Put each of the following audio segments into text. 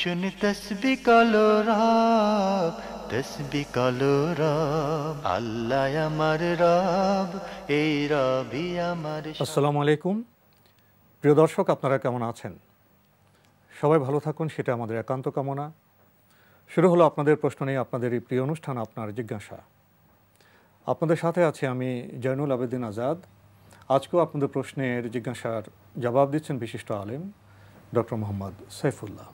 শুন তসবি কালো রব তসবি কালো রব আল্লাহ আমার রব এই রবি আমার আসসালামু আলাইকুম প্রিয় দর্শক আপনারা কেমন আছেন সবাই ভালো থাকুন সেটা আমাদের একান্ত কামনা শুরু হলো আপনাদের প্রশ্ন নিয়ে আপনাদের এই প্রিয় অনুষ্ঠান আপনার জিজ্ঞাসা আপনাদের সাথে আছে আমি জয়নুল আবেদিন আজাদ আজকেও আপনাদের প্রশ্নের জিজ্ঞাসার জবাব দিচ্ছেন বিশিষ্ট আলেম ডক্টর মোহাম্মদ সাইফুল্লাহ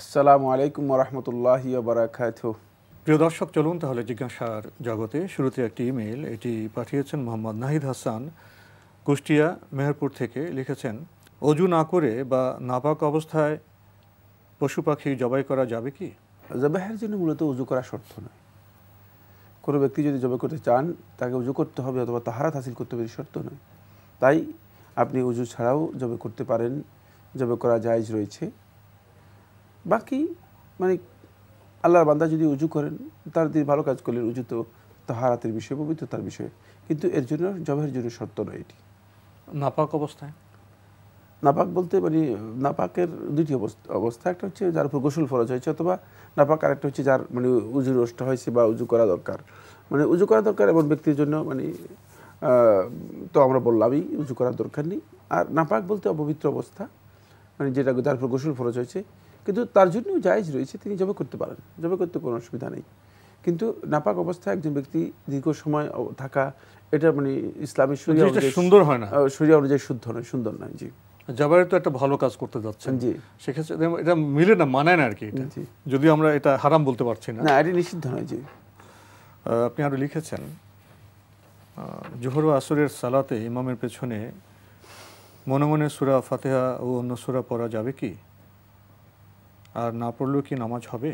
আসসালামু আলাইকুম রহমতুল্লাহ বারাকাত প্রিয় দর্শক চলুন তাহলে জিজ্ঞাসার জগতে শুরুতে একটি ইমেল এটি পাঠিয়েছেন মোহাম্মদ নাহিদ হাসান কুষ্টিয়া মেহেরপুর থেকে লিখেছেন অজু না করে বা নাপাক অবস্থায় পশু পাখি জবাই করা যাবে কি জবাহের জন্য মূলত উজু করা শর্ত নয় কোনো ব্যক্তি যদি জবাই করতে চান তাকে উজু করতে হবে অথবা তাহারাত হাসিল করতে হবে শর্ত নয় তাই আপনি উজু ছাড়াও জবে করতে পারেন জবে করা জায়জ রয়েছে বাকি মানে আল্লাহর বান্দা যদি উজু করেন তার দিয়ে ভালো কাজ করলেন উজু তো তাহারাতের বিষয়ে পবিত্রতার বিষয়ে কিন্তু এর জন্য জবের জন্য শর্ত নয় এটি নাপাক অবস্থায় নাপাক বলতে মানে নাপাকের দুটি অবস্থা অবস্থা একটা হচ্ছে যার উপর গোসল ফরজ হয়েছে অথবা নাপাক আরেকটা হচ্ছে যার মানে উজু নষ্ট হয়েছে বা উজু করা দরকার মানে উজু করা দরকার এমন ব্যক্তির জন্য মানে তো আমরা বললামই উজু করার দরকার নেই আর নাপাক বলতে অপবিত্র অবস্থা মানে যেটা যার উপর গোসল ফরজ হয়েছে কিন্তু তার জন্যও জায়জ রয়েছে তিনি জবে করতে পারেন জবে করতে কোনো অসুবিধা নেই কিন্তু নাপাক অবস্থায় একজন ব্যক্তি দীর্ঘ সময় থাকা এটা মানে ইসলামের সুন্দর হয় না শরিয়া অনুযায়ী শুদ্ধ নয় সুন্দর নয় জি জাবারের তো একটা ভালো কাজ করতে যাচ্ছেন জি সেক্ষেত্রে এটা মিলে না মানায় না আর কি যদিও আমরা এটা হারাম বলতে পারছি না না এটা নিষিদ্ধ নয় জি আপনি আরও লিখেছেন জোহর আসরের সালাতে ইমামের পেছনে মনে মনে সুরা ফাতেহা ও অন্য সুরা পড়া যাবে কি আর না পড়লেও কি নামাজ হবে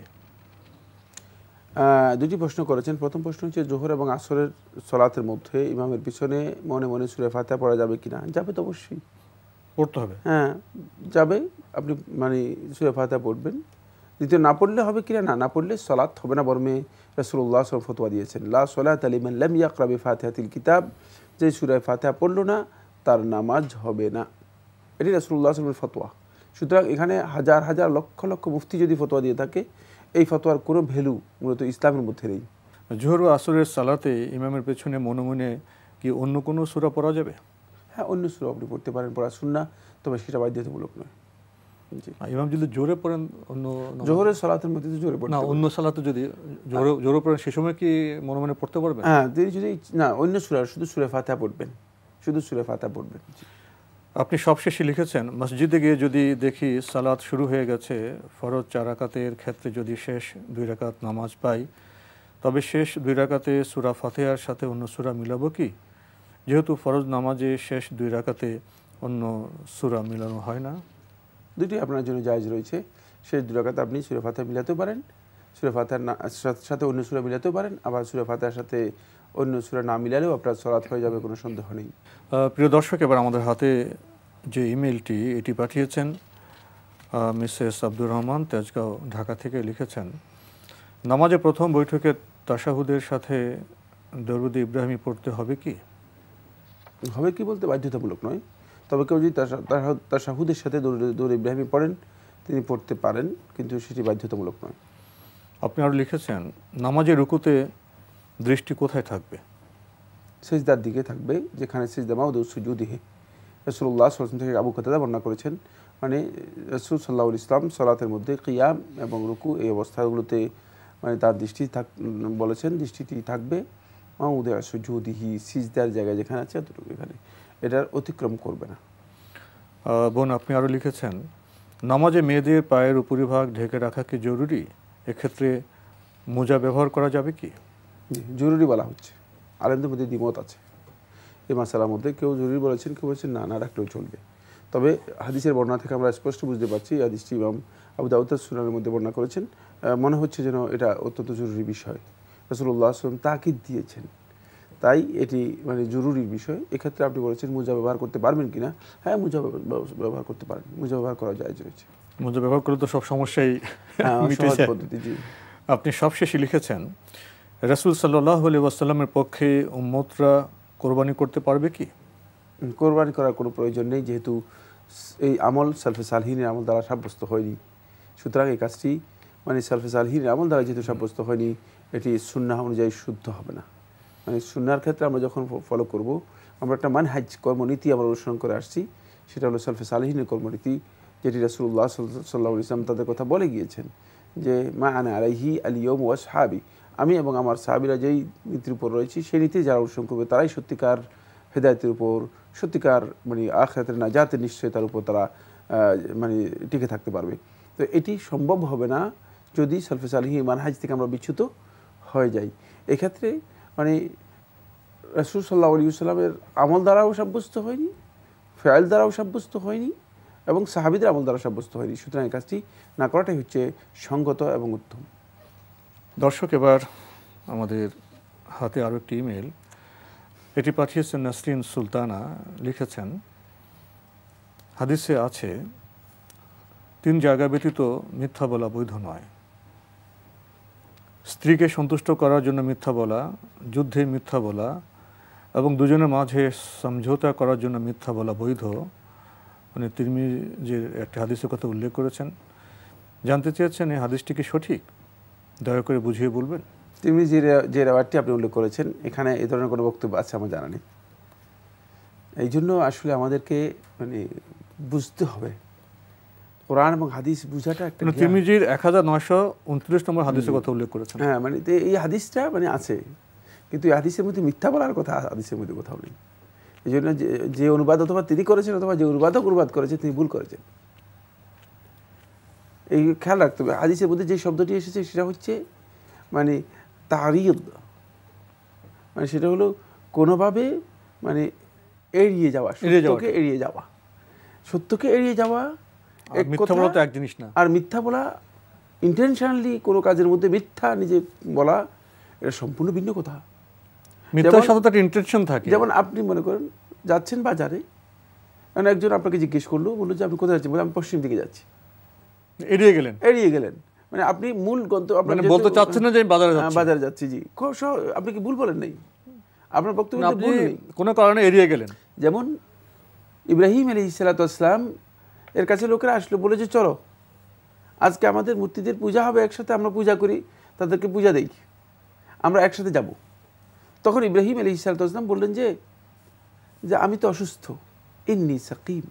দুটি প্রশ্ন করেছেন প্রথম প্রশ্ন হচ্ছে জোহর এবং আসরের সলাতের মধ্যে ইমামের পিছনে মনে মনে সুরে ফাতা পড়া যাবে কিনা যাবে তো অবশ্যই পড়তে হবে হ্যাঁ যাবে আপনি মানে সুরে ফাতা পড়বেন দ্বিতীয় না পড়লে হবে কিনা না না পড়লে সলাৎ হবে না বর্মে রসুল্লাহ সব ফতোয়া দিয়েছেন লা সলাত আলিমান লাম ইয়াকরাবি তিল কিতাব যে সুরায় ফাতেহা পড়লো না তার নামাজ হবে না এটি রসুল্লাহ আসলামের ফতোয়া সুতরাং এখানে হাজার হাজার লক্ষ লক্ষ মুফতি যদি ফতোয়া দিয়ে থাকে এই ফতোয়ার কোনো ভ্যালু মূলত ইসলামের মধ্যে নেই জোহর আসরের সালাতে ইমামের পেছনে মনে মনে কি অন্য কোনো সুরা পড়া যাবে হ্যাঁ অন্য সুরা আপনি পড়তে পারেন পড়া না তবে সেটা বাধ্যতামূলক নয় ইমাম যদি জোরে পড়েন অন্য জোহরের সালাতের মধ্যে জোরে পড়েন না অন্য সালাতে যদি জোরে জোরে পড়েন সে সময় কি মনে মনে পড়তে পারবেন হ্যাঁ তিনি যদি না অন্য সুরা শুধু সুরে ফাতা পড়বেন শুধু সুরে ফাতা পড়বেন আপনি সবশেষে লিখেছেন মসজিদে গিয়ে যদি দেখি সালাত শুরু হয়ে গেছে ফরজ চারাকাতের ক্ষেত্রে যদি শেষ দুই রাকাত নামাজ পাই তবে শেষ দুই রাকাতে সুরা ফাতেহার সাথে অন্য সুরা মিলাব কি যেহেতু ফরজ নামাজে শেষ দুই রাকাতে অন্য সুরা মিলানো হয় না দুটি আপনার জন্য জায়জ রয়েছে শেষ দুই রাকাতে আপনি সুরা ফাতে মিলাতে পারেন সুরা ফাতেহার সাথে অন্য সুরা মিলাতেও পারেন আবার সুরা ফাতেহার সাথে অন্য সুরা না মিলালেও আপনার সলাৎ হয়ে যাবে কোনো সন্দেহ নেই প্রিয় দর্শক এবার আমাদের হাতে যে ইমেলটি এটি পাঠিয়েছেন মিসেস আব্দুর রহমান তেজগাঁও ঢাকা থেকে লিখেছেন নামাজে প্রথম বৈঠকে তাসাহুদের সাথে দরুদ ইব্রাহিমি পড়তে হবে কি হবে কি বলতে বাধ্যতামূলক নয় তবে কেউ যদি তাসাহুদের সাথে দৌড় ইব্রাহিমি পড়েন তিনি পড়তে পারেন কিন্তু সেটি বাধ্যতামূলক নয় আপনি আরও লিখেছেন নামাজে রুকুতে দৃষ্টি কোথায় থাকবে সেজদার দিকে থাকবে যেখানে সেজদা সুযোগ সুজুদিহে রসুল্লাহ সরাসরি থেকে আবু কতাদা বর্ণনা করেছেন মানে রসুল সাল্লাহ ইসলাম সলাতের মধ্যে কিয়াম এবং রুকু এই অবস্থাগুলোতে মানে তার দৃষ্টি থাক বলেছেন দৃষ্টিটি থাকবে মা উদয় সুজুদিহি সিজদার জায়গায় যেখানে আছে এতটুকু এখানে এটার অতিক্রম করবে না বোন আপনি আরও লিখেছেন নামাজে মেয়েদের পায়ের উপরিভাগ ঢেকে রাখা কি জরুরি এক্ষেত্রে মোজা ব্যবহার করা যাবে কি জরুরি বলা হচ্ছে আলেমদের দ্বিমত আছে এই মশালার মধ্যে কেউ জরুরি বলেছেন কেউ বলেছেন না না রাখলেও চলবে তবে হাদিসের বর্ণনা থেকে আমরা স্পষ্ট বুঝতে পারছি হাদিসটি ইমাম আবু দাউদার সুনানের মধ্যে বর্ণনা করেছেন মনে হচ্ছে যেন এটা অত্যন্ত জরুরি বিষয় রসুল্লাহ আসলাম তাকিদ দিয়েছেন তাই এটি মানে জরুরি বিষয় এক্ষেত্রে আপনি বলেছেন মোজা ব্যবহার করতে পারবেন কিনা হ্যাঁ মোজা ব্যবহার করতে পারেন মোজা ব্যবহার করা যায় রয়েছে মোজা ব্যবহার করলে তো সব সমস্যাই হ্যাঁ, পদ্ধতি আপনি সবশেষে লিখেছেন রসুল সাল্লাহ আলি ওয়াসাল্লামের পক্ষে উম্মতরা কোরবানি করতে পারবে কি কোরবানি করার কোনো প্রয়োজন নেই যেহেতু এই আমল সেলফে সালহীনের আমল দ্বারা সাব্যস্ত হয়নি সুতরাং এই কাজটি মানে সেলফে সালহীনের আমল দ্বারা যেহেতু সাব্যস্ত হয়নি এটি সুন্না অনুযায়ী শুদ্ধ হবে না মানে সুন্নার ক্ষেত্রে আমরা যখন ফলো করব আমরা একটা হাজ কর্মনীতি আমরা অনুসরণ করে আসছি সেটা হলো সেলফে সালহীনের কর্মনীতি যেটি রাসুল্লাহ সাল্লাহ ইসলাম তাদের কথা বলে গিয়েছেন যে মা আনা আলাইহি আলিয়ম হাবি আমি এবং আমার সাহাবিরা যেই নীতির উপর রয়েছি সেই নীতি যারা অনুসরণ করবে তারাই সত্যিকার হেদায়তের উপর সত্যিকার মানে আখরাতের না জাতের নিশ্চয়তার উপর তারা মানে টিকে থাকতে পারবে তো এটি সম্ভব হবে না যদি সালফেস আলহি মানহাজ থেকে আমরা বিচ্যুত হয়ে যাই এক্ষেত্রে মানে রসুল সাল্লাহ আলী সাল্লামের আমল দ্বারাও সাব্যস্ত হয়নি ফেয়াল দ্বারাও সাব্যস্ত হয়নি এবং সাহাবিদের আমল দ্বারা সাব্যস্ত হয়নি সুতরাং এই কাজটি না করাটাই হচ্ছে সঙ্গত এবং উত্তম দর্শক এবার আমাদের হাতে আরও একটি ইমেল এটি পাঠিয়েছেন নাসরিন সুলতানা লিখেছেন হাদিসে আছে তিন জায়গা ব্যতীত মিথ্যা বলা বৈধ নয় স্ত্রীকে সন্তুষ্ট করার জন্য মিথ্যা বলা যুদ্ধে মিথ্যা বলা এবং দুজনের মাঝে সমঝোতা করার জন্য মিথ্যা বলা বৈধ মানে যে একটি হাদিসের কথা উল্লেখ করেছেন জানতে চেয়েছেন এই হাদিসটি কি সঠিক দয়া করে বুঝিয়ে বলবেন তিনি যে যে রেওয়ারটি আপনি উল্লেখ করেছেন এখানে এ ধরনের কোনো বক্তব্য আছে আমার জানা নেই এই জন্য আসলে আমাদেরকে মানে বুঝতে হবে কোরআন এবং হাদিস বুঝাটা একটা মানে তিমিজির এক হাজার নয়শো উনত্রিশ নম্বর হাদিসের কথা উল্লেখ করেছেন হ্যাঁ মানে এই হাদিসটা মানে আছে কিন্তু এই হাদিসের মধ্যে মিথ্যা বলার কথা হাদিসের মধ্যে কোথাও নেই এই জন্য যে অনুবাদ অথবা তিনি করেছেন অথবা যে অনুবাদক অনুবাদ করেছে তিনি ভুল করেছেন এই খেয়াল রাখতে হবে হাদিসের মধ্যে যে শব্দটি এসেছে সেটা হচ্ছে মানে তারিদ মানে সেটা হলো কোনোভাবে মানে এড়িয়ে যাওয়া সত্যকে এড়িয়ে যাওয়া সত্যকে এড়িয়ে যাওয়া এক জিনিস না আর মিথ্যা বলা ইন্টেনশনালি কোনো কাজের মধ্যে মিথ্যা নিজে বলা এটা সম্পূর্ণ ভিন্ন কথা মিথ্যার সাথে তার ইন্টেনশন থাকে যেমন আপনি মনে করেন যাচ্ছেন বাজারে মানে একজন আপনাকে জিজ্ঞেস করলো বললো যে আপনি কোথায় যাচ্ছেন বলে আমি পশ্চিম দিকে যাচ্ছি এড়িয়ে গেলেন এড়িয়ে গেলেন মানে আপনি মূল গন্ত আপনি মানে বলতে চাচ্ছেন না যে বাজারে হ্যাঁ, যাচ্ছি বাজারে যাচ্ছি জি খুব আপনি কি ভুল বলেন নাই আপনার বক্তব্য ভুল নেই কোনো কারণে এড়িয়ে গেলেন যেমন ইব্রাহিম আলী সালাত ইসালাতাম এর কাছে লোকেরা আসলো বলে যে চলো আজকে আমাদের মূর্তিদের পূজা হবে একসাথে আমরা পূজা করি তাদেরকে পূজা দেই আমরা একসাথে যাব তখন ইব্রাহিম আলী ইসালাতাম বললেন যে যে আমি তো অসুস্থ ইন্নি সাকিম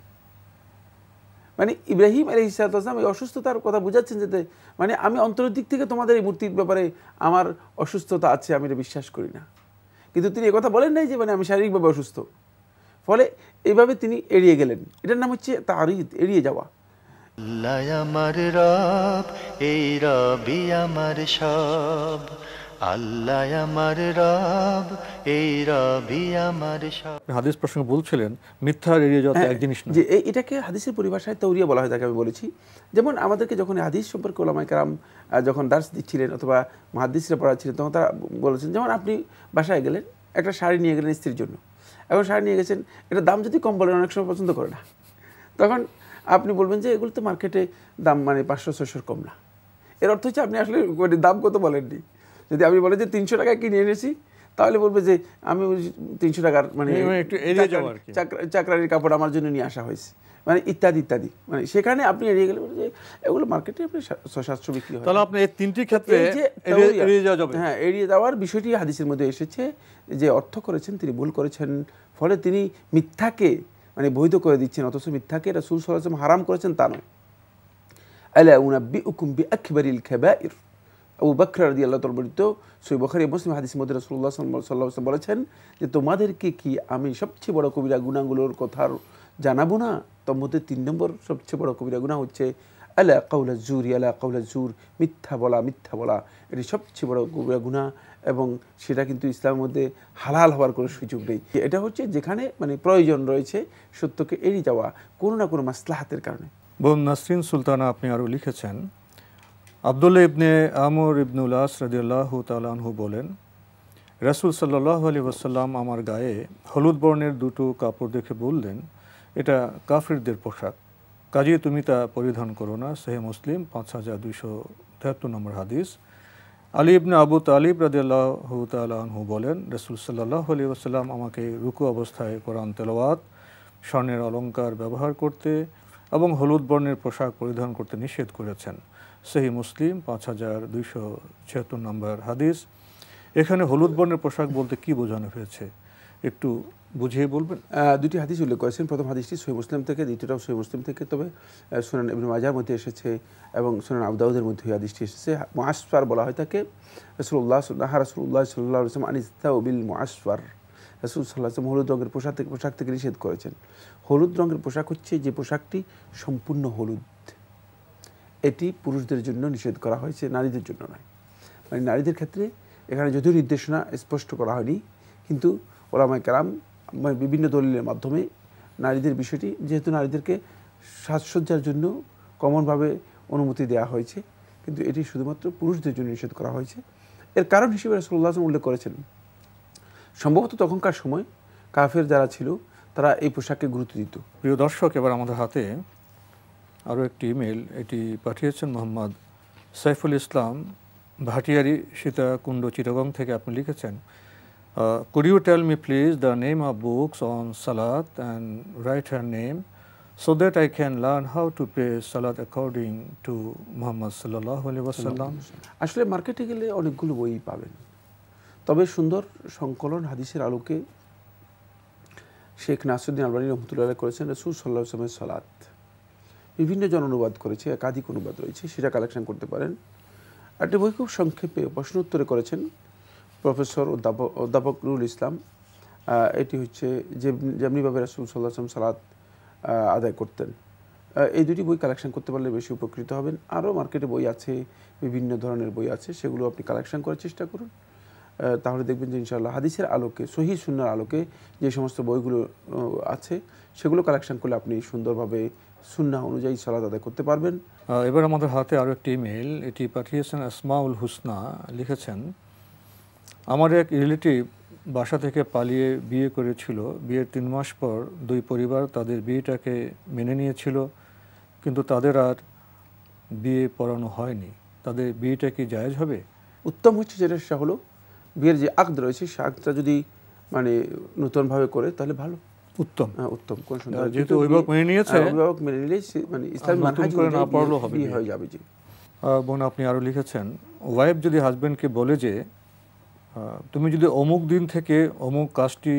মানে ইব্রাহিম আলী ইসালাম এই অসুস্থতার কথা বুঝাচ্ছেন যে মানে আমি অন্তরের দিক থেকে তোমাদের এই মূর্তির ব্যাপারে আমার অসুস্থতা আছে আমি এটা বিশ্বাস করি না কিন্তু তিনি কথা বলেন নাই যে মানে আমি শারীরিকভাবে অসুস্থ ফলে এইভাবে তিনি এড়িয়ে গেলেন এটার নাম হচ্ছে তার এড়িয়ে যাওয়া আমার রব এই রবি আমার সব হাদিস প্রসঙ্গে বলছিলেন হ্যাঁ, এক জিনিস যে এটাকে হাদিসের পরিভাষায় বলা হয় তাকে আমি বলেছি যেমন আমাদেরকে যখন হাদিস সম্পর্কে ওলামায় কারাম যখন দার্স দিচ্ছিলেন অথবা মহাদিসরা পড়াচ্ছিলেন তখন তারা বলেছেন যেমন আপনি বাসায় গেলেন একটা শাড়ি নিয়ে গেলেন স্ত্রীর জন্য এখন শাড়ি নিয়ে গেছেন এটা দাম যদি কম বলেন অনেক সময় পছন্দ করে না তখন আপনি বলবেন যে এগুলো তো মার্কেটে দাম মানে পাঁচশো ছশোর কম না এর অর্থ হচ্ছে আপনি আসলে মানে দাম কত বলেননি যদি আপনি বলেন যে তিনশো টাকায় কিনে এনেছি তাহলে বলবে যে আমি তিনশো টাকার মানে চাকরানির কাপড় আমার জন্য নিয়ে আসা হয়েছে মানে ইত্যাদি ইত্যাদি মানে সেখানে আপনি এড়িয়ে গেলে যে এগুলো মার্কেটে আপনি সশাস্ত্র বিক্রি হয় তাহলে আপনি তিনটি ক্ষেত্রে হ্যাঁ এড়িয়ে যাওয়ার বিষয়টি হাদিসের মধ্যে এসেছে যে অর্থ করেছেন তিনি ভুল করেছেন ফলে তিনি মিথ্যাকে মানে বৈধ করে দিচ্ছেন অথচ মিথ্যাকে রাসুল সাল্লাম হারাম করেছেন তা নয় আলা উনাব্বি উকুম্বি আখিবারিল খেবাইর আবু বকর রদি আল্লাহ তলবরিত সই বখারি মুসলিম হাদিস মধ্যে রসুল্লাহ সাল্লাহ বলেছেন যে তোমাদেরকে কি আমি সবচেয়ে বড় কবিরা গুণাগুলোর কথা জানাবো না তোর মধ্যে তিন নম্বর সবচেয়ে বড় কবিরা গুণা হচ্ছে আল্লাহ কাউলা জুর আল্লাহ কৌলা জুর মিথ্যা বলা মিথ্যা বলা এটি সবচেয়ে বড় কবিরা গুণা এবং সেটা কিন্তু ইসলামের মধ্যে হালাল হওয়ার কোনো সুযোগ নেই এটা হচ্ছে যেখানে মানে প্রয়োজন রয়েছে সত্যকে এড়িয়ে যাওয়া কোনো না কোনো মাসলাহাতের কারণে বোন নাসরিন সুলতানা আপনি আরও লিখেছেন আবদুল্লা ইবনে আমর ইবনুল আস রাজিয়াল্লাহ তালাহু বলেন রাসুল সাল্লাহ আলী ওসাল্লাম আমার গায়ে হলুদ বর্ণের দুটো কাপড় দেখে বললেন এটা কাফিরদের পোশাক কাজে তুমি তা পরিধান করো না সেহে মুসলিম পাঁচ হাজার দুইশো তেহাত্তর নম্বর হাদিস আলী ইবনে আবু তালিব রাজিয়াল্লাহ তালাহু বলেন রাসুল সাল্লাহ আলী ওসাল্লাম আমাকে রুকু অবস্থায় কোরআন তেলাওয়াত স্বর্ণের অলঙ্কার ব্যবহার করতে এবং হলুদ বর্ণের পোশাক পরিধান করতে নিষেধ করেছেন সেই মুসলিম পাঁচ হাজার দুইশো ছিয়াত্তর নম্বর হাদিস এখানে হলুদ বর্ণের পোশাক বলতে কি বোঝানো হয়েছে একটু বুঝিয়ে বলবেন দুটি হাদিস উল্লেখ করেছেন প্রথম হাদিসটি সহি মুসলিম থেকে দ্বিতীয়টাও সহি মুসলিম থেকে তবে সোনান এবং মাজার মধ্যে এসেছে এবং সোনান আবদাউদের মধ্যে হাদিসটি এসেছে মহাসফার বলা হয় তাকে রসুল্লাহ রাসুল্লাহ সাল্লাহ আসলাম আনিস্তা বিল মোয়াসফার রাসুল সাল্লাহ আসলাম হলুদ রঙের পোশাক থেকে পোশাক থেকে নিষেধ করেছেন হলুদ রঙের পোশাক হচ্ছে যে পোশাকটি সম্পূর্ণ হলুদ এটি পুরুষদের জন্য নিষেধ করা হয়েছে নারীদের জন্য নয় মানে নারীদের ক্ষেত্রে এখানে যদিও নির্দেশনা স্পষ্ট করা হয়নি কিন্তু ওলামায় কালাম মানে বিভিন্ন দলিলের মাধ্যমে নারীদের বিষয়টি যেহেতু নারীদেরকে সাজসজ্জার জন্য কমনভাবে অনুমতি দেওয়া হয়েছে কিন্তু এটি শুধুমাত্র পুরুষদের জন্য নিষেধ করা হয়েছে এর কারণ হিসেবে রসুল্লাহ উল্লেখ করেছেন সম্ভবত তখনকার সময় কাফের যারা ছিল তারা এই পোশাককে গুরুত্ব দিত প্রিয় দর্শক এবার আমাদের হাতে আরও একটি ইমেল এটি পাঠিয়েছেন মোহাম্মদ সাইফুল ইসলাম ভাটিয়ারি সীতাকুণ্ড চিটাগং থেকে আপনি লিখেছেন could you tell me please the name of books on সালাদ and right hand name so that I can learn how to pray সালাদ according to Muhammad sallallahu alaihi আসলে মার্কেটে গেলে অনেকগুলো বই পাবেন তবে সুন্দর সংকলন হাদিসের আলোকে শেখ নাসুদ্দিন আলবানী রহমতুল্লাহ করেছেন রসুল সাল্লাহ সালামের সালাদ বিভিন্ন জন অনুবাদ করেছে একাধিক অনুবাদ রয়েছে সেটা কালেকশন করতে পারেন একটি বই খুব সংক্ষেপে প্রশ্ন উত্তরে করেছেন প্রফেসর অধ্যাপক অধ্যাপক রুল ইসলাম এটি হচ্ছে যে যেমনিভাবে রাসুল সাল্লাহ আসলাম সালাদ আদায় করতেন এই দুটি বই কালেকশন করতে পারলে বেশি উপকৃত হবেন আরও মার্কেটে বই আছে বিভিন্ন ধরনের বই আছে সেগুলো আপনি কালেকশন করার চেষ্টা করুন তাহলে দেখবেন যে ইনশাআল্লাহ হাদিসের আলোকে সহি সুন্নার আলোকে যে সমস্ত বইগুলো আছে সেগুলো কালেকশন করলে আপনি সুন্দরভাবে সুন্না অনুযায়ী সালাদ আদায় করতে পারবেন এবার আমাদের হাতে আরও একটি ইমেল এটি পাঠিয়েছেন আসমাউল হুসনা লিখেছেন আমার এক রিলেটিভ বাসা থেকে পালিয়ে বিয়ে করেছিল বিয়ের তিন মাস পর দুই পরিবার তাদের বিয়েটাকে মেনে নিয়েছিল কিন্তু তাদের আর বিয়ে পড়ানো হয়নি তাদের বিয়েটা কি জায়জ হবে উত্তম হচ্ছে যেটা সেটা হলো বিয়ের যে আগ রয়েছে সে আগটা যদি মানে নতুনভাবে করে তাহলে ভালো উত্তম হ্যাঁ, উত্তম কোন সুন্দর হ্যাঁ, যেহেতু অভিভাবক মেনে হ্যাঁ, নিয়েছে অভিভাবক মেনে নিলে মানে ইসলাম মানহাজ করে না পড়লেও হবে হয়ে যাবে জি বোন আপনি আরও লিখেছেন ওয়াইফ যদি হাজবেন্ডকে বলে যে তুমি যদি অমুক দিন থেকে অমুক কাজটি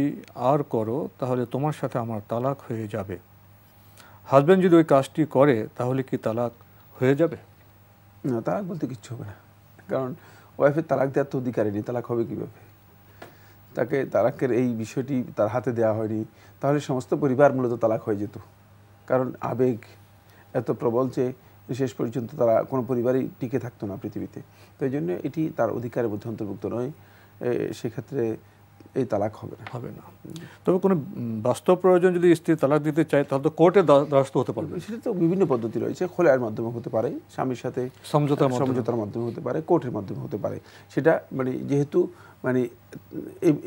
আর করো তাহলে তোমার সাথে আমার তালাক হয়ে যাবে হাজবেন্ড যদি ওই কাজটি করে তাহলে কি তালাক হয়ে যাবে না তালাক বলতে কিচ্ছু হবে না কারণ ওয়াইফের তালাক দেওয়ার তো অধিকারই নেই তালাক হবে কীভাবে তাকে তালাকের এই বিষয়টি তার হাতে দেওয়া হয়নি তাহলে সমস্ত পরিবার মূলত তালাক হয়ে যেত কারণ আবেগ এত প্রবল যে শেষ পর্যন্ত তারা কোনো পরিবারই টিকে থাকতো না পৃথিবীতে তো এই জন্য এটি তার অধিকারের মধ্যে অন্তর্ভুক্ত নয় সেক্ষেত্রে এই তালাক হবে না হবে না তবে কোনো বাস্তব প্রয়োজন যদি স্ত্রী তালাক দিতে চায় তাহলে তো কোর্টে দ্বারস্থ হতে পারবে সেটা তো বিভিন্ন পদ্ধতি রয়েছে খোলার মাধ্যমে হতে পারে স্বামীর সাথে সমঝোতা সমঝোতার মাধ্যমে হতে পারে কোর্টের মাধ্যমে হতে পারে সেটা মানে যেহেতু মানে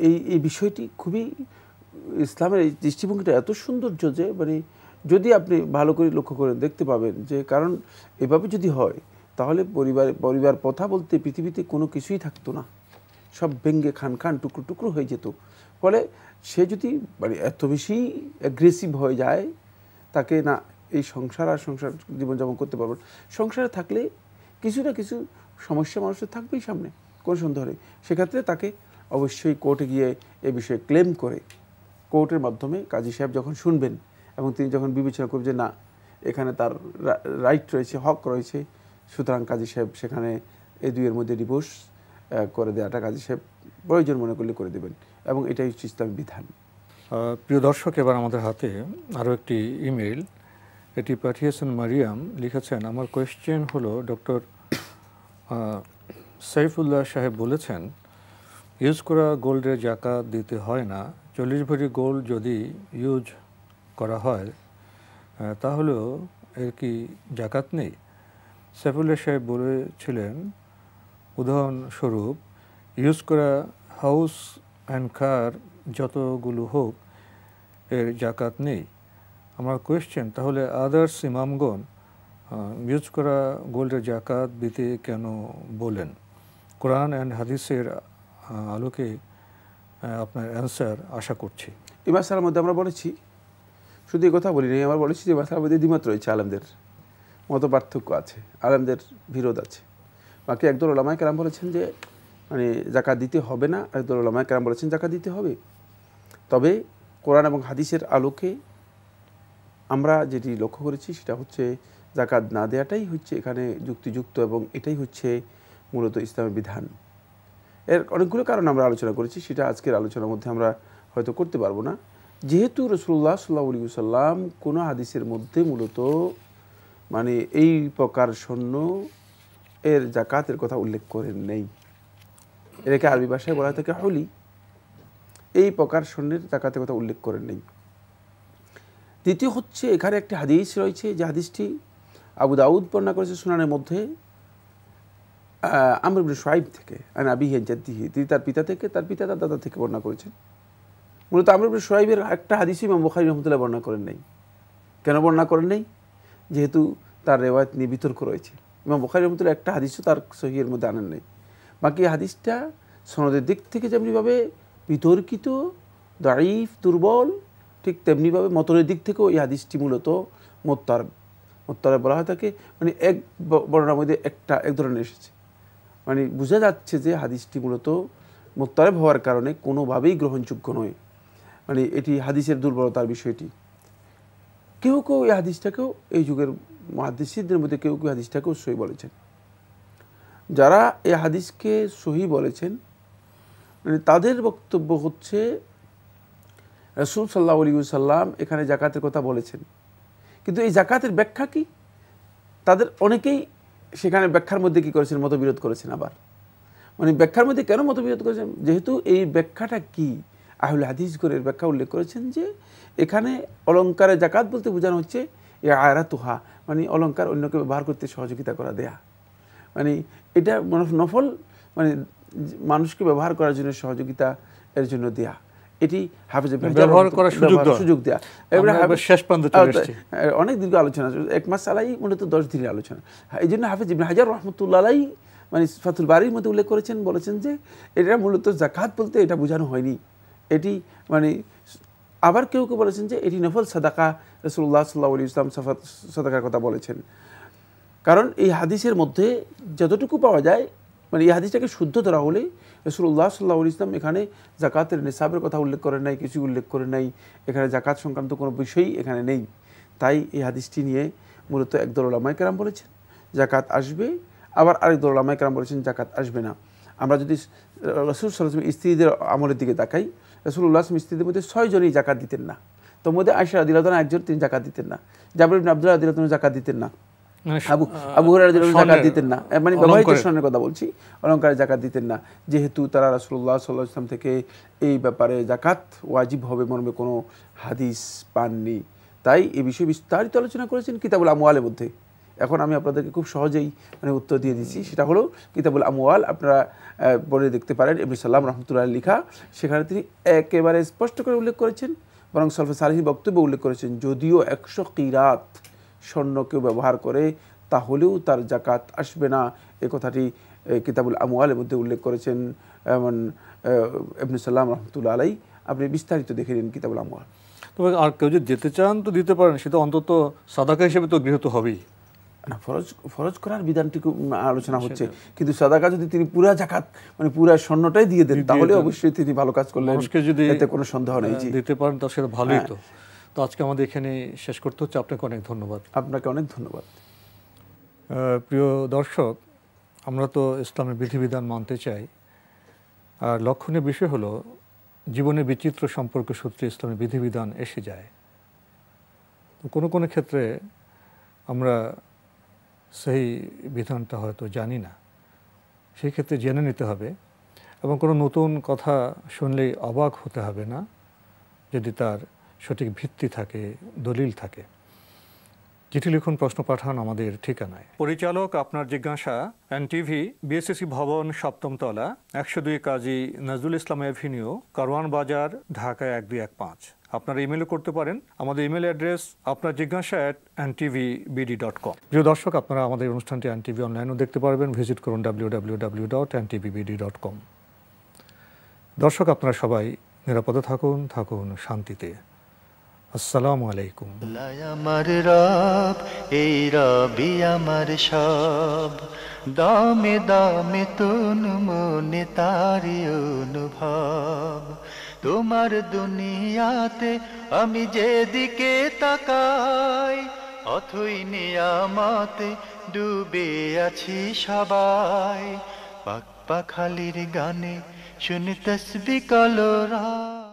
এই এই বিষয়টি খুবই ইসলামের এই দৃষ্টিভঙ্গিটা এত সৌন্দর্য যে মানে যদি আপনি ভালো করে লক্ষ্য করেন দেখতে পাবেন যে কারণ এভাবে যদি হয় তাহলে পরিবার পরিবার প্রথা বলতে পৃথিবীতে কোনো কিছুই থাকতো না সব ভেঙ্গে খান খান টুকরো টুকরো হয়ে যেত ফলে সে যদি মানে এত বেশি অ্যাগ্রেসিভ হয়ে যায় তাকে না এই সংসার আর সংসার জীবনযাপন করতে পারবেন সংসারে থাকলে কিছু না কিছু সমস্যা মানুষের থাকবেই সামনে কোনো সন্দেহ নেই সেক্ষেত্রে তাকে অবশ্যই কোর্টে গিয়ে এ বিষয়ে ক্লেম করে কোর্টের মাধ্যমে কাজী সাহেব যখন শুনবেন এবং তিনি যখন বিবেচনা করবেন যে না এখানে তার রাইট রয়েছে হক রয়েছে সুতরাং কাজী সাহেব সেখানে এ দুইয়ের মধ্যে ডিভোর্স করে দেওয়াটা কাজী সাহেব প্রয়োজন মনে করলে করে দেবেন এবং এটাই হচ্ছে ইসলামী বিধান প্রিয় দর্শক এবার আমাদের হাতে আরও একটি ইমেল এটি পাঠিয়েছেন মারিয়াম লিখেছেন আমার কোয়েশ্চেন হলো ডক্টর সাইফুল্লাহ সাহেব বলেছেন ইউজ করা গোল্ডে জাকাত দিতে হয় না চল্লিশ ভরি গোল্ড যদি ইউজ করা হয় তাহলেও এর কি জাকাত নেই সাইফুল্লাহ সাহেব বলেছিলেন উদাহরণস্বরূপ ইউজ করা হাউস অ্যান্ড কার যতগুলো হোক এর জাকাত নেই আমার কোয়েশ্চেন তাহলে আদার্স ইমামগণ ইউজ করা গোল্ডের জাকাত দিতে কেন বলেন কোরআন অ্যান্ড হাদিসের আলোকে আপনার অ্যান্সার আশা করছি এই মাসালার মধ্যে আমরা বলেছি শুধু এই কথা বলি নাই আমরা বলেছি যে মাসালার মধ্যে দ্বিমত রয়েছে আলমদের মতো পার্থক্য আছে আলমদের বিরোধ আছে বাকি একদল ওলামায় কেরাম বলেছেন যে মানে জাকাত দিতে হবে না একদল ওলামায় কেরাম বলেছেন জাকা দিতে হবে তবে কোরআন এবং হাদিসের আলোকে আমরা যেটি লক্ষ্য করেছি সেটা হচ্ছে জাকাত না দেওয়াটাই হচ্ছে এখানে যুক্তিযুক্ত এবং এটাই হচ্ছে মূলত ইসলামের বিধান এর অনেকগুলো কারণ আমরা আলোচনা করেছি সেটা আজকের আলোচনার মধ্যে আমরা হয়তো করতে পারবো না যেহেতু রসুল্লাহ সাল্লা আলী সাল্লাম কোনো হাদিসের মধ্যে মূলত মানে এই প্রকার সৈন্য এর জাকাতের কথা উল্লেখ করেন নেই এটাকে আরবি ভাষায় বলা থাকে হলি এই প্রকার স্বর্ণের জাকাতের কথা উল্লেখ করেন নেই দ্বিতীয় হচ্ছে এখানে একটি হাদিস রয়েছে যে হাদিসটি আবু দাউদ বর্ণনা করেছে সুনানের মধ্যে আমরুল সোয়াইব থেকে আর হেন জাদ্দিহি তিনি তার পিতা থেকে তার পিতা তার দাদা থেকে বর্ণনা করেছেন মূলত আমরুল সোয়াইবের একটা হাদিসই ইমাম বুখারি রহমতুল্লাহ বর্ণনা করেন নাই কেন বর্ণনা করেন নেই যেহেতু তার রেওয়ায়ত নিয়ে বিতর্ক রয়েছে ইমাম বুখারি মধ্যে একটা হাদিসও তার সহিয়ের মধ্যে আনেন নেই বাকি হাদিসটা সনদের দিক থেকে যেমনিভাবে বিতর্কিত দারিফ দুর্বল ঠিক তেমনিভাবে মতনের দিক থেকেও এই হাদিসটি মূলত মোত্তার মোত্তারে বলা হয় তাকে মানে এক বর্ণার মধ্যে একটা এক ধরনের এসেছে মানে বোঝা যাচ্ছে যে হাদিসটি মূলত মোত্তারেব হওয়ার কারণে কোনোভাবেই গ্রহণযোগ্য নয় মানে এটি হাদিসের দুর্বলতার বিষয়টি কেউ কেউ এই হাদিসটাকেও এই যুগের মহাদিসিদের মধ্যে কেউ কেউ হাদিসটাকেও সহি বলেছেন যারা এই হাদিসকে সহি বলেছেন মানে তাদের বক্তব্য হচ্ছে রসুল সাল্লাহ আলী সাল্লাম এখানে জাকাতের কথা বলেছেন কিন্তু এই জাকাতের ব্যাখ্যা কি তাদের অনেকেই সেখানে ব্যাখ্যার মধ্যে কি করেছেন মতবিরোধ করেছেন আবার মানে ব্যাখ্যার মধ্যে কেন মতবিরোধ করেছেন যেহেতু এই ব্যাখ্যাটা কি আহুল হাদিস করে ব্যাখ্যা উল্লেখ করেছেন যে এখানে অলঙ্কারে জাকাত বলতে বোঝানো হচ্ছে এ আয়রা তুহা মানে অলঙ্কার অন্যকে ব্যবহার করতে সহযোগিতা করা দেয়া মানে এটা নফল মানে মানুষকে ব্যবহার করার জন্য সহযোগিতা এর জন্য দেয়া এটি হাফেজ মানে ব্যবহার করার সুযোগ দেওয়া শেষ পর্যন্ত অনেক দীর্ঘ আলোচনা এক মাস চালাই মূলত দশ দিনের আলোচনা এই জন্য হাফেজ হাজার রহমতুল্লাহ মানে ফাতুল বাড়ির মধ্যে উল্লেখ করেছেন বলেছেন যে এটা মূলত জাকাত বলতে এটা বোঝানো হয়নি এটি মানে আবার কেউ কেউ বলেছেন যে এটি নফল সাদাকা রসুল্লাহ সাল্লাহ আলী ইসলাম সাফাত সাদাকার কথা বলেছেন কারণ এই হাদিসের মধ্যে যতটুকু পাওয়া যায় মানে এই হাদিসটাকে শুদ্ধ ধরা হলে রসুল্লাহ সাল্লাহ ইসলাম এখানে জাকাতের নিসাবের কথা উল্লেখ করেন নাই কিছু উল্লেখ করে নাই এখানে জাকাত সংক্রান্ত কোনো বিষয়ই এখানে নেই তাই এই হাদিসটি নিয়ে মূলত একদল ওলামাই কেরাম বলেছেন জাকাত আসবে আবার আরেক দল ওলামাই কেরাম বলেছেন জাকাত আসবে না আমরা যদি রসুল সাল্লাহ স্ত্রীদের আমলের দিকে তাকাই রসুল্লাহ স্ত্রীদের মধ্যে ছয়জনই জাকাত দিতেন না তোর মধ্যে আয়সা রাদিল্লাহ একজন তিনি জাকাত দিতেন না জাবর আব্দুল্লাহ রাদিল্লাহ জাকাত দিতেন না আবু আবু হুরায়রা জাকাত দিতেন না মানে, মানে কথা বলছি অলংকারে জাকাত দিতেন না যেহেতু তারা রাসূলুল্লাহ সাল্লাল্লাহু আলাইহি থেকে এই ব্যাপারে জাকাত ওয়াজিব হবে মর্মে কোনো হাদিস পাননি তাই এই বিষয়ে বিস্তারিত আলোচনা করেছেন কিতাবুল আমওয়ালের মধ্যে এখন আমি আপনাদেরকে খুব সহজেই মানে উত্তর দিয়ে দিচ্ছি সেটা হলো কিতাবুল আমওয়াল আপনারা পড়ে দেখতে পারেন ইবনে সাল্লাম রহমতুল্লাহ লিখা সেখানে তিনি একেবারে স্পষ্ট করে উল্লেখ করেছেন বরং সলফে সালহীন বক্তব্য উল্লেখ করেছেন যদিও একশো কিরাত স্বর্ণ কেউ ব্যবহার করে তাহলেও তার জাকাত আসবে না এ কথাটি কিতাবুল আমওয়ালের মধ্যে উল্লেখ করেছেন এমন সাল্লাম রহমতুল্লা আলাই আপনি বিস্তারিত দেখে নিন কিতাবুল আমওয়াল তবে আর কেউ যদি যেতে চান তো দিতে পারেন সেটা অন্তত সাদাকা হিসেবে তো গৃহীত হবেই না ফরজ ফরজ করার বিধানটিকে আলোচনা হচ্ছে কিন্তু সাদাকা যদি তিনি পুরা জাকাত মানে পুরা স্বর্ণটাই দিয়ে দেন তাহলে অবশ্যই তিনি ভালো কাজ করলেন মানুষকে যদি এতে কোনো সন্দেহ নেই দিতে পারেন তো সেটা ভালোই হ্যাঁ। তো তো আজকে আমাদের এখানে শেষ করতে হচ্ছে আপনাকে অনেক ধন্যবাদ আপনাকে অনেক ধন্যবাদ প্রিয় দর্শক আমরা তো ইসলামের বিধিবিধান মানতে চাই আর লক্ষণীয় বিষয় হলো জীবনের বিচিত্র সম্পর্ক সূত্রে ইসলামের বিধিবিধান এসে যায় কোনো কোনো ক্ষেত্রে আমরা সেই বিধানটা হয়তো জানি না সেই ক্ষেত্রে জেনে নিতে হবে এবং কোনো নতুন কথা শুনলেই অবাক হতে হবে না যদি তার সঠিক ভিত্তি থাকে দলিল থাকে চিঠি লিখুন প্রশ্ন পাঠান আমাদের ঠিকানায় পরিচালক আপনার জিজ্ঞাসা এন টিভি বিএসসি ভবন সপ্তম তলা একশো দুই কাজী নজরুল ইসলাম এভিনিউ কারওয়ান বাজার ঢাকা এক দুই এক পাঁচ আপনারা ইমেলও করতে পারেন আমাদের ইমেল অ্যাড্রেস আপনার জিজ্ঞাসা at TV BD dot com প্রিয় দর্শক আপনারা আমাদের অনুষ্ঠানটি টিভি অনলাইনেও দেখতে পারবেন ভিজিট করুন W W W dot BD dot com দর্শক আপনারা সবাই নিরাপদে থাকুন থাকুন শান্তিতে আসসালামু আলাইকুম আমার রব এই রবি আমার সব দামে দামে তুন মনে তারি অনুভব তোমার দুনিয়াতে আমি যেদিকে তাকাই অথই নিয়ামতে ডুবে আছি সবাই পাক পাখালির গানে শুনি তসবি কলরা